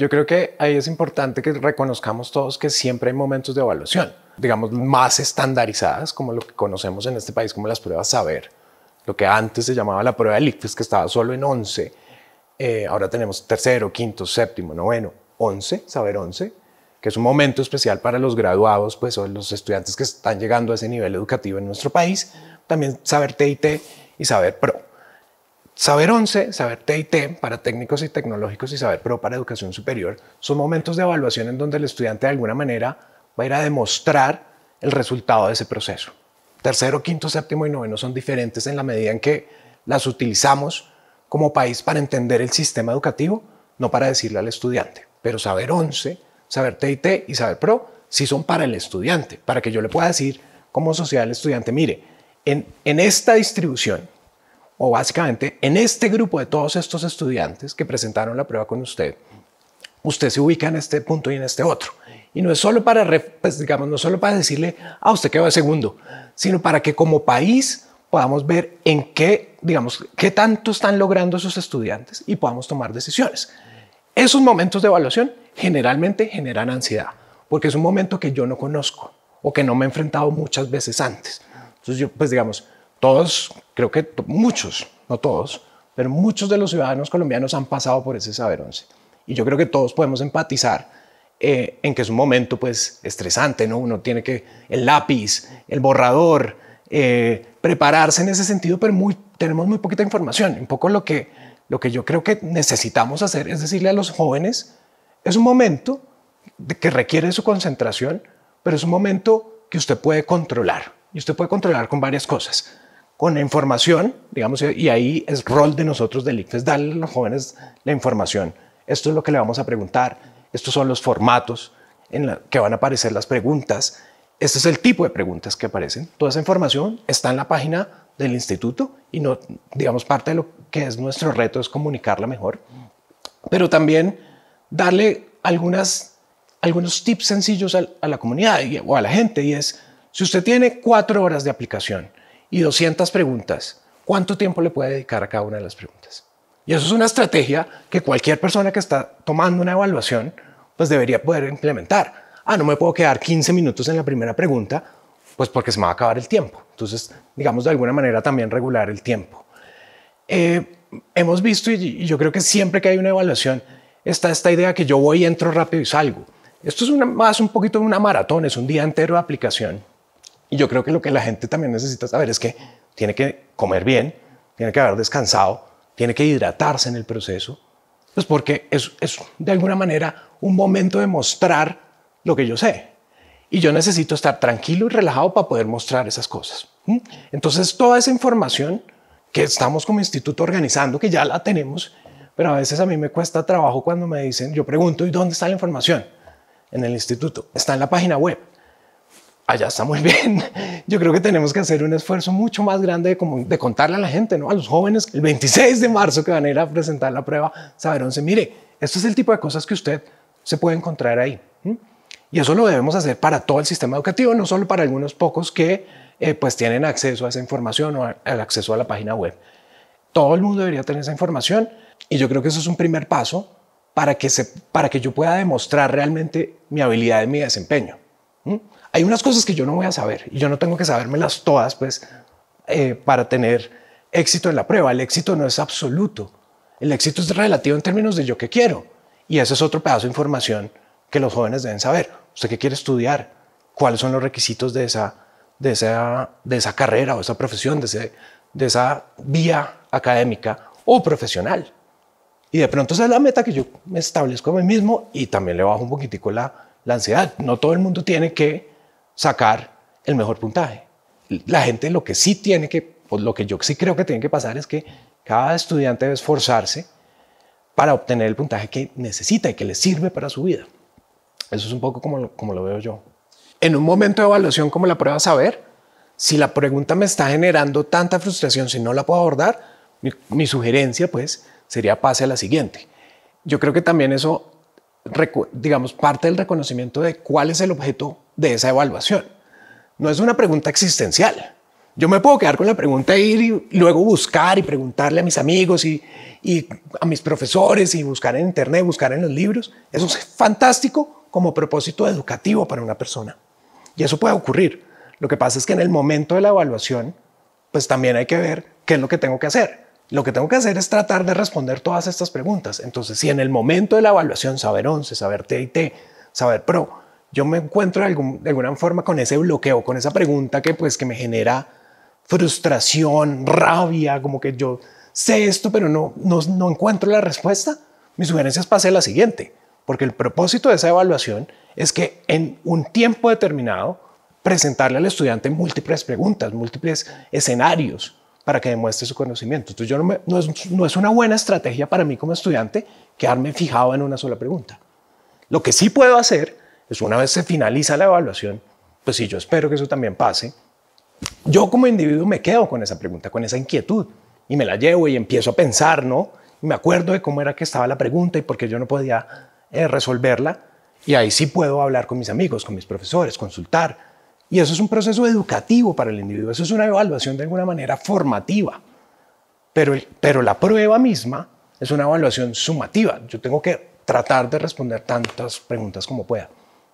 Yo creo que ahí es importante que reconozcamos todos que siempre hay momentos de evaluación, digamos, más estandarizadas, como lo que conocemos en este país como las pruebas saber, lo que antes se llamaba la prueba de que estaba solo en 11, eh, ahora tenemos tercero, quinto, séptimo, noveno, 11, saber 11, que es un momento especial para los graduados, pues, o los estudiantes que están llegando a ese nivel educativo en nuestro país, también saber TIT y saber PRO. Saber 11, saber TIT para técnicos y tecnológicos y saber PRO para educación superior son momentos de evaluación en donde el estudiante de alguna manera va a ir a demostrar el resultado de ese proceso. Tercero, quinto, séptimo y noveno son diferentes en la medida en que las utilizamos como país para entender el sistema educativo, no para decirle al estudiante. Pero saber 11, saber TIT y saber PRO sí son para el estudiante, para que yo le pueda decir como sociedad al estudiante, mire, en, en esta distribución o básicamente en este grupo de todos estos estudiantes que presentaron la prueba con usted, usted se ubica en este punto y en este otro. Y no es solo para, pues, digamos, no solo para decirle, a ah, usted quedó de segundo, sino para que como país podamos ver en qué, digamos, qué tanto están logrando esos estudiantes y podamos tomar decisiones. Esos momentos de evaluación generalmente generan ansiedad, porque es un momento que yo no conozco o que no me he enfrentado muchas veces antes. Entonces yo, pues digamos, todos, creo que muchos, no todos, pero muchos de los ciudadanos colombianos han pasado por ese saber 11. Y yo creo que todos podemos empatizar eh, en que es un momento pues estresante, ¿no? Uno tiene que el lápiz, el borrador, eh, prepararse en ese sentido, pero muy, tenemos muy poquita información. Un poco lo que, lo que yo creo que necesitamos hacer es decirle a los jóvenes, es un momento que requiere su concentración, pero es un momento que usted puede controlar. Y usted puede controlar con varias cosas con la información, digamos, y ahí es rol de nosotros del ICFES darle a los jóvenes la información. Esto es lo que le vamos a preguntar, estos son los formatos en los que van a aparecer las preguntas, este es el tipo de preguntas que aparecen. Toda esa información está en la página del instituto y no, digamos, parte de lo que es nuestro reto es comunicarla mejor, pero también darle algunas, algunos tips sencillos a, la comunidad o a la gente y es, si usted tiene cuatro horas de aplicación, y 200 preguntas, ¿cuánto tiempo le puede dedicar a cada una de las preguntas? Y eso es una estrategia que cualquier persona que está tomando una evaluación pues debería poder implementar. Ah, no me puedo quedar 15 minutos en la primera pregunta, pues porque se me va a acabar el tiempo. Entonces, digamos de alguna manera también regular el tiempo. Eh, hemos visto, y yo creo que siempre que hay una evaluación, está esta idea que yo voy, entro rápido y salgo. Esto es más un poquito de una maratón, es un día entero de aplicación. Y yo creo que lo que la gente también necesita saber es que tiene que comer bien, tiene que haber descansado, tiene que hidratarse en el proceso, pues porque es, es de alguna manera un momento de mostrar lo que yo sé. Y yo necesito estar tranquilo y relajado para poder mostrar esas cosas. Entonces, toda esa información que estamos como instituto organizando, que ya la tenemos, pero a veces a mí me cuesta trabajo cuando me dicen, yo pregunto, ¿y dónde está la información? En el instituto, está en la página web allá está muy bien. Yo creo que tenemos que hacer un esfuerzo mucho más grande de, como, de contarle a la gente, ¿no? A los jóvenes, el 26 de marzo que van a ir a presentar la prueba Saber se mire, Esto es el tipo de cosas que usted se puede encontrar ahí. Y eso lo debemos hacer para todo el sistema educativo, no solo para algunos pocos que eh, pues tienen acceso a esa información o al acceso a la página web. Todo el mundo debería tener esa información y yo creo que eso es un primer paso para que, se, para que yo pueda demostrar realmente mi habilidad y mi desempeño hay unas cosas que yo no voy a saber y yo no tengo que sabérmelas todas, pues, eh, para tener éxito en la prueba. El éxito no es absoluto. El éxito es relativo en términos de yo que quiero. Y ese es otro pedazo de información que los jóvenes deben saber. ¿Usted qué quiere estudiar? ¿Cuáles son los requisitos de esa, de esa, de esa carrera o esa profesión, de, ese, de esa vía académica o profesional? Y de pronto esa es la meta que yo me establezco a mí mismo y también le bajo un poquitico la, la ansiedad. No todo el mundo tiene que sacar el mejor puntaje. La gente lo que sí tiene que, por pues, lo que yo sí creo que tiene que pasar es que cada estudiante debe esforzarse para obtener el puntaje que necesita y que le sirve para su vida. Eso es un poco como lo, como lo veo yo. En un momento de evaluación como la prueba saber, si la pregunta me está generando tanta frustración, si no la puedo abordar, mi, mi sugerencia pues sería pase a la siguiente. Yo creo que también eso, digamos, parte del reconocimiento de cuál es el objeto de esa evaluación. No es una pregunta existencial. Yo me puedo quedar con la pregunta e ir y luego buscar y preguntarle a mis amigos y, a mis profesores y buscar en internet, buscar en los libros. Eso es fantástico como propósito educativo para una persona. Y eso puede ocurrir. Lo que pasa es que en el momento de la evaluación, pues también hay que ver qué es lo que tengo que hacer. Lo que tengo que hacer es tratar de responder todas estas preguntas. Entonces, si en el momento de la evaluación, saber 11, saber TIT, saber PRO, yo me encuentro de, alguna forma con ese bloqueo, con esa pregunta que pues que me genera frustración, rabia, como que yo sé esto pero no, no, encuentro la respuesta, Mis sugerencia es a la siguiente, porque el propósito de esa evaluación es que en un tiempo determinado presentarle al estudiante múltiples preguntas, múltiples escenarios para que demuestre su conocimiento. Entonces yo no, es, no es una buena estrategia para mí como estudiante quedarme fijado en una sola pregunta. Lo que sí puedo hacer es pues una vez se finaliza la evaluación, pues sí, yo espero que eso también pase. Yo como individuo me quedo con esa pregunta, con esa inquietud, y me la llevo y empiezo a pensar, ¿no? Y me acuerdo de cómo era que estaba la pregunta y por qué yo no podía eh, resolverla. Y ahí sí puedo hablar con mis amigos, con mis profesores, consultar. Y eso es un proceso educativo para el individuo, eso es una evaluación de alguna manera formativa. Pero, pero la prueba misma es una evaluación sumativa. Yo tengo que tratar de responder tantas preguntas como pueda.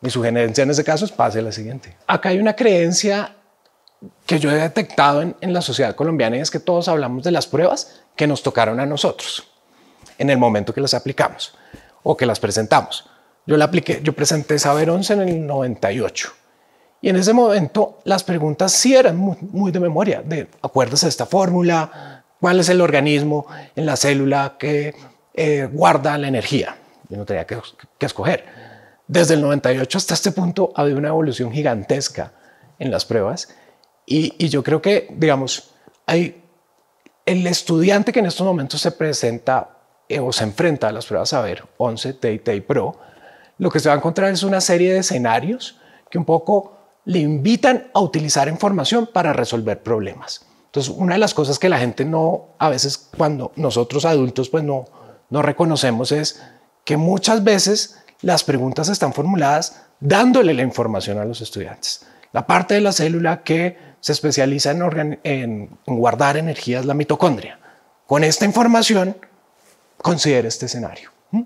Mi sugerencia en ese caso es pase a la siguiente. Acá hay una creencia que yo he detectado en, la sociedad colombiana y es que todos hablamos de las pruebas que nos tocaron a nosotros en el momento que las aplicamos o que las presentamos. Yo la apliqué, yo presenté Saber 11 en el 98 y en ese momento las preguntas sí eran muy, de memoria, de acuerdas esta fórmula, cuál es el organismo en la célula que eh, guarda la energía. Yo no tenía que, que escoger. Desde el 98 hasta este punto ha habido una evolución gigantesca en las pruebas y, yo creo que, digamos, hay el estudiante que en estos momentos se presenta eh, o se enfrenta a las pruebas a ver 11 TIT Pro, lo que se va a encontrar es una serie de escenarios que un poco le invitan a utilizar información para resolver problemas. Entonces, una de las cosas que la gente no, a veces cuando nosotros adultos, pues no, no reconocemos es que muchas veces las preguntas están formuladas dándole la información a los estudiantes. La parte de la célula que se especializa en, guardar energía es la mitocondria. Con esta información, considera este escenario. ¿Mm?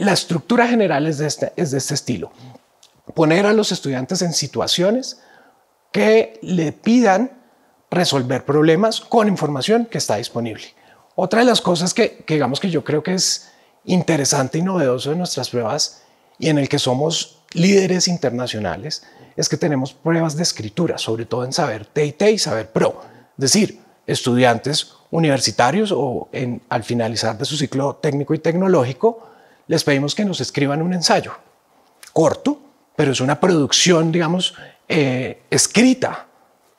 La estructura general este, es de, este, estilo. Poner a los estudiantes en situaciones que le pidan resolver problemas con información que está disponible. Otra de las cosas que digamos que yo creo que es interesante y novedoso de nuestras pruebas y en el que somos líderes internacionales es que tenemos pruebas de escritura, sobre todo en Saber TIT y Saber Pro. Es decir, estudiantes universitarios o en, al finalizar de su ciclo técnico y tecnológico, les pedimos que nos escriban un ensayo corto, pero es una producción, digamos, eh, escrita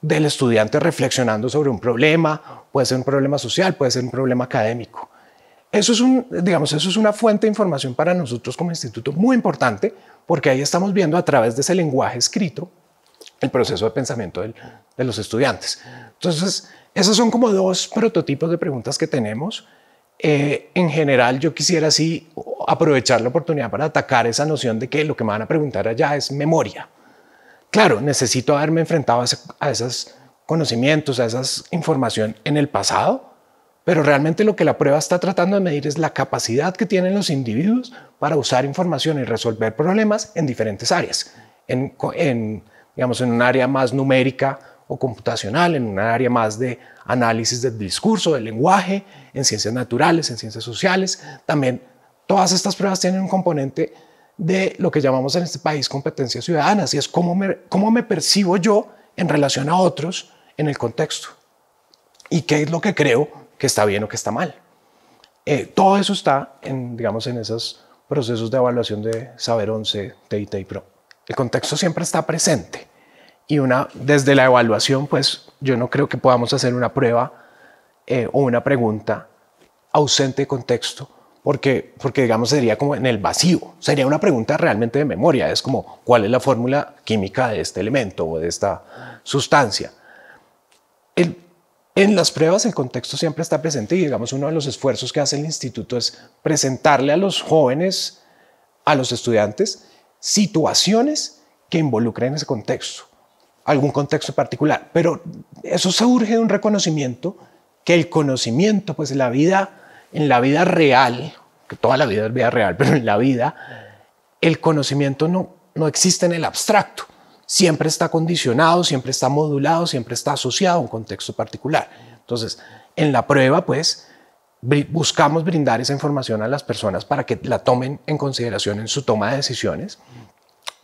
del estudiante reflexionando sobre un problema, puede ser un problema social, puede ser un problema académico. Eso es, digamos, eso es una fuente de información para nosotros como instituto muy importante, porque ahí estamos viendo a través de ese lenguaje escrito el proceso de pensamiento de los estudiantes. Entonces, esos son como dos prototipos de preguntas que tenemos. Eh, en general, yo quisiera así aprovechar la oportunidad para atacar esa noción de que lo que me van a preguntar allá es memoria. Claro, necesito haberme enfrentado a, a esos conocimientos, a esa información en el pasado, pero realmente lo que la prueba está tratando de medir es la capacidad que tienen los individuos para usar información y resolver problemas en diferentes áreas. En, digamos, en un área más numérica o computacional, en un área más de análisis del discurso, del lenguaje, en ciencias naturales, en ciencias sociales. También todas estas pruebas tienen un componente de lo que llamamos en este país competencias ciudadanas y es cómo cómo me percibo yo en relación a otros en el contexto y qué es lo que creo que está bien o que está mal. Eh, todo eso está en, digamos, en esos procesos de evaluación de Saber 11, TIT y PRO. El contexto siempre está presente y una, desde la evaluación, pues yo no creo que podamos hacer una prueba eh, o una pregunta ausente de contexto, porque, porque digamos sería como en el vacío, sería una pregunta realmente de memoria, es como cuál es la fórmula química de este elemento o de esta sustancia. El, en las pruebas el contexto siempre está presente y digamos uno de los esfuerzos que hace el instituto es presentarle a los jóvenes, a los estudiantes, situaciones que involucren ese contexto, algún contexto particular. Pero eso se urge de un reconocimiento que el conocimiento, pues la vida, en la vida real, que toda la vida es vida real, pero en la vida, el conocimiento no, no existe en el abstracto siempre está condicionado, siempre está modulado, siempre está asociado a un contexto particular. Entonces, en la prueba, pues, buscamos brindar esa información a las personas para que la tomen en consideración en su toma de decisiones.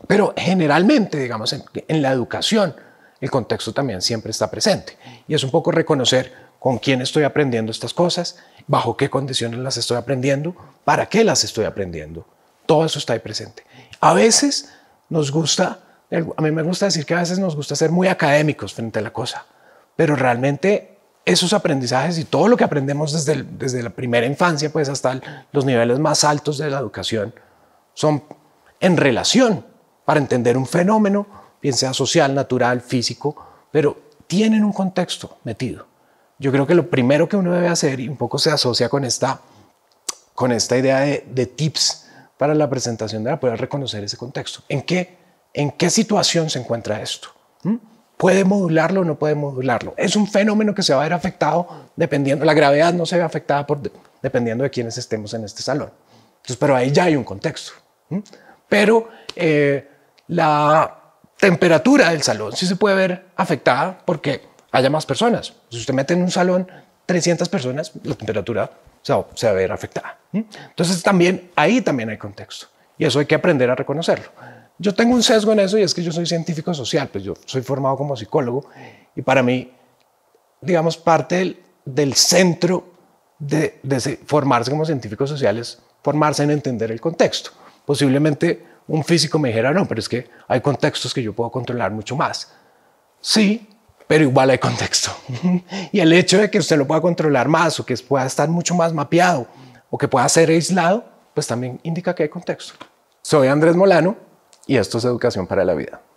Pero generalmente, digamos, en, la educación, el contexto también siempre está presente. Y es un poco reconocer con quién estoy aprendiendo estas cosas, bajo qué condiciones las estoy aprendiendo, para qué las estoy aprendiendo. Todo eso está ahí presente. A veces nos gusta a mí me gusta decir que a veces nos gusta ser muy académicos frente a la cosa, pero realmente esos aprendizajes y todo lo que aprendemos desde, desde la primera infancia, pues hasta los niveles más altos de la educación, son en relación para entender un fenómeno, bien sea social, natural, físico, pero tienen un contexto metido. Yo creo que lo primero que uno debe hacer, y un poco se asocia con esta, con esta idea de, de tips para la presentación de la prueba, reconocer ese contexto. ¿En qué? en qué situación se encuentra esto. ¿Mm? ¿Puede modularlo o no puede modularlo? Es un fenómeno que se va a ver afectado dependiendo, la gravedad no se ve afectada por, dependiendo de quienes estemos en este salón. Entonces, pero ahí ya hay un contexto. Pero eh, la temperatura del salón sí se puede ver afectada porque haya más personas. Si usted mete en un salón 300 personas, la temperatura se va, se va a ver afectada. Entonces también ahí también hay contexto y eso hay que aprender a reconocerlo. Yo tengo un sesgo en eso y es que yo soy científico social, pues yo soy formado como psicólogo y para mí, digamos, parte del, centro de, formarse como científicos sociales, formarse en entender el contexto. Posiblemente un físico me dijera, no, pero es que hay contextos que yo puedo controlar mucho más. Sí, pero igual hay contexto. y el hecho de que usted lo pueda controlar más o que pueda estar mucho más mapeado o que pueda ser aislado, pues también indica que hay contexto. Soy Andrés Molano y esto es educación para la vida.